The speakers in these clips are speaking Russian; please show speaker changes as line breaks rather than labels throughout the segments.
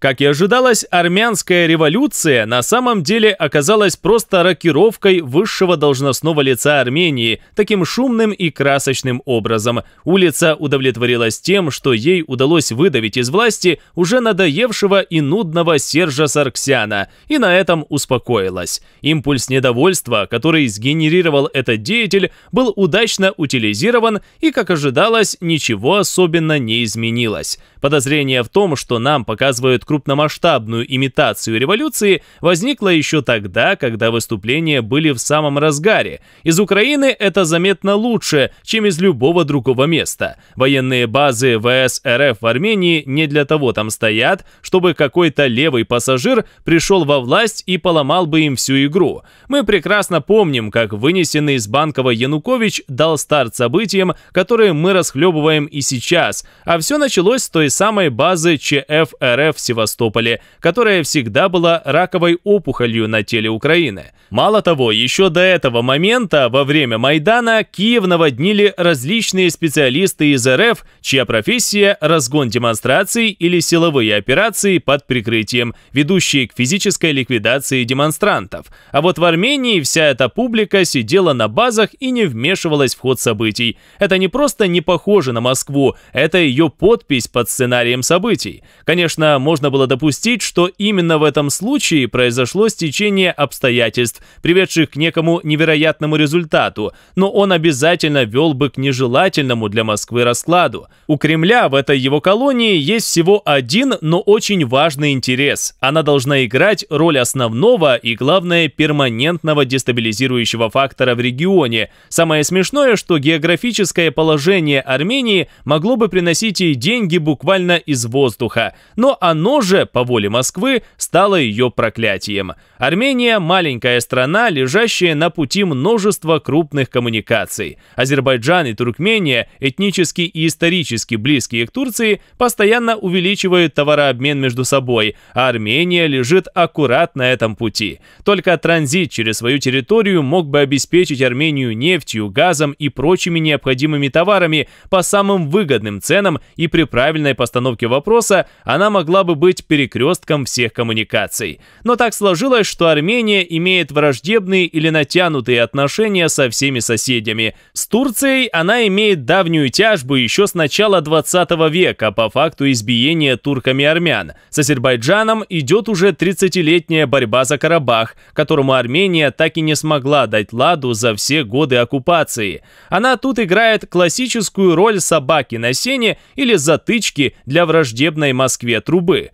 Как и ожидалось, армянская революция на самом деле оказалась просто рокировкой высшего должностного лица Армении, таким шумным и красочным образом. Улица удовлетворилась тем, что ей удалось выдавить из власти уже надоевшего и нудного Сержа Сарксяна, и на этом успокоилась. Импульс недовольства, который сгенерировал этот деятель, был удачно утилизирован и, как ожидалось, ничего особенно не изменилось. Подозрение в том, что нам показывают крупномасштабную имитацию революции возникла еще тогда, когда выступления были в самом разгаре. Из Украины это заметно лучше, чем из любого другого места. Военные базы ВС РФ в Армении не для того там стоят, чтобы какой-то левый пассажир пришел во власть и поломал бы им всю игру. Мы прекрасно помним, как вынесенный из Банкова Янукович дал старт событиям, которые мы расхлебываем и сейчас, а все началось с той самой базы ЧФ РФ Севастополя Севастополе, которая всегда была раковой опухолью на теле Украины. Мало того, еще до этого момента, во время Майдана, Киев наводнили различные специалисты из РФ, чья профессия – разгон демонстраций или силовые операции под прикрытием, ведущие к физической ликвидации демонстрантов. А вот в Армении вся эта публика сидела на базах и не вмешивалась в ход событий. Это не просто не похоже на Москву, это ее подпись под сценарием событий. Конечно, можно можно было допустить, что именно в этом случае произошло стечение обстоятельств, приведших к некому невероятному результату, но он обязательно вел бы к нежелательному для Москвы раскладу. У Кремля в этой его колонии есть всего один, но очень важный интерес. Она должна играть роль основного и, главное, перманентного дестабилизирующего фактора в регионе. Самое смешное, что географическое положение Армении могло бы приносить ей деньги буквально из воздуха, но оно что по воле Москвы, стало ее проклятием. Армения – маленькая страна, лежащая на пути множества крупных коммуникаций. Азербайджан и Туркмения, этнически и исторически близкие к Турции, постоянно увеличивают товарообмен между собой, а Армения лежит аккурат на этом пути. Только транзит через свою территорию мог бы обеспечить Армению нефтью, газом и прочими необходимыми товарами по самым выгодным ценам и при правильной постановке вопроса она могла бы быть быть перекрестком всех коммуникаций. Но так сложилось, что Армения имеет враждебные или натянутые отношения со всеми соседями. С Турцией она имеет давнюю тяжбу еще с начала 20 века по факту избиения турками армян. С Азербайджаном идет уже 30-летняя борьба за Карабах, которому Армения так и не смогла дать ладу за все годы оккупации. Она тут играет классическую роль собаки на сене или затычки для враждебной Москве трубы.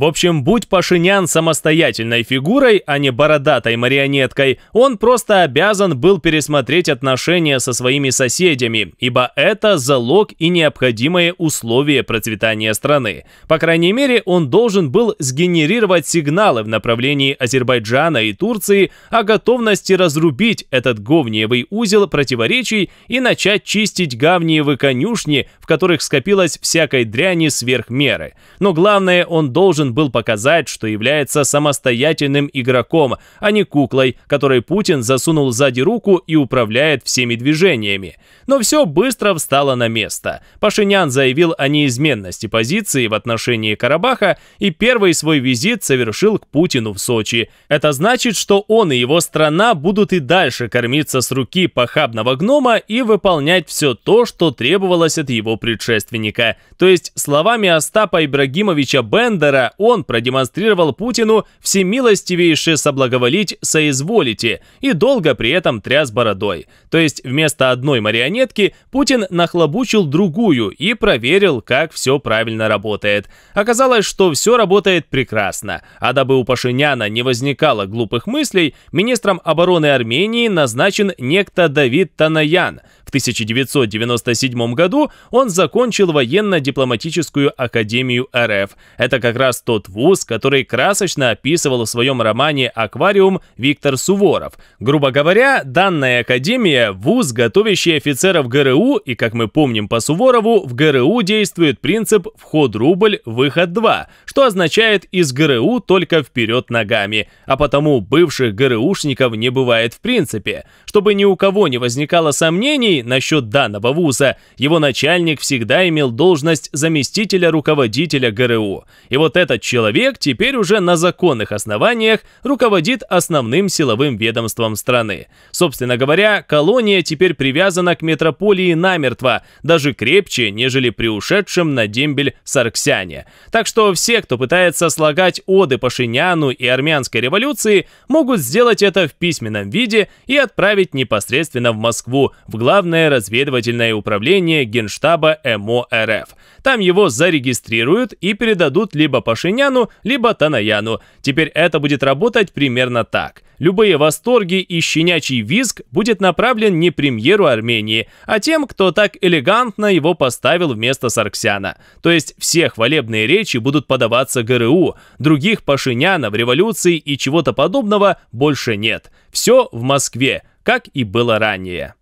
В общем, будь Пашинян самостоятельной фигурой, а не бородатой марионеткой, он просто обязан был пересмотреть отношения со своими соседями, ибо это залог и необходимое условие процветания страны. По крайней мере, он должен был сгенерировать сигналы в направлении Азербайджана и Турции о готовности разрубить этот говниевый узел противоречий и начать чистить гавниевы конюшни, в которых скопилось всякой дряни сверх меры. Но главное, он должен был показать, что является самостоятельным игроком, а не куклой, которой Путин засунул сзади руку и управляет всеми движениями. Но все быстро встало на место. Пашинян заявил о неизменности позиции в отношении Карабаха и первый свой визит совершил к Путину в Сочи. Это значит, что он и его страна будут и дальше кормиться с руки похабного гнома и выполнять все то, что требовалось от его предшественника. То есть, словами Остапа Ибрагимовича Бендера, он продемонстрировал Путину всемилостивейше соблаговолить соизволите и долго при этом тряс бородой. То есть вместо одной марионетки Путин нахлобучил другую и проверил, как все правильно работает. Оказалось, что все работает прекрасно. А дабы у Пашиняна не возникало глупых мыслей, министром обороны Армении назначен некто Давид Танаян. В 1997 году он закончил военно-дипломатическую академию РФ. Это как раз то тот вуз, который красочно описывал в своем романе «Аквариум» Виктор Суворов. Грубо говоря, данная академия – вуз, готовящий офицеров ГРУ, и, как мы помним по Суворову, в ГРУ действует принцип «вход рубль, выход 2», что означает «из ГРУ только вперед ногами», а потому бывших ГРУшников не бывает в принципе. Чтобы ни у кого не возникало сомнений насчет данного вуза, его начальник всегда имел должность заместителя руководителя ГРУ. И вот этот человек теперь уже на законных основаниях руководит основным силовым ведомством страны. Собственно говоря, колония теперь привязана к метрополии намертво, даже крепче, нежели при ушедшем на дембель Сарксяне. Так что все, кто пытается слагать оды Пашиняну и армянской революции, могут сделать это в письменном виде и отправить непосредственно в Москву, в главное разведывательное управление Генштаба МО РФ. Там его зарегистрируют и передадут либо Пашиняну, либо Танаяну. Теперь это будет работать примерно так. Любые восторги и щенячий визг будет направлен не премьеру Армении, а тем, кто так элегантно его поставил вместо Сарксяна. То есть все хвалебные речи будут подаваться ГРУ. Других Пашинянов в революции и чего-то подобного больше нет. Все в Москве, как и было ранее.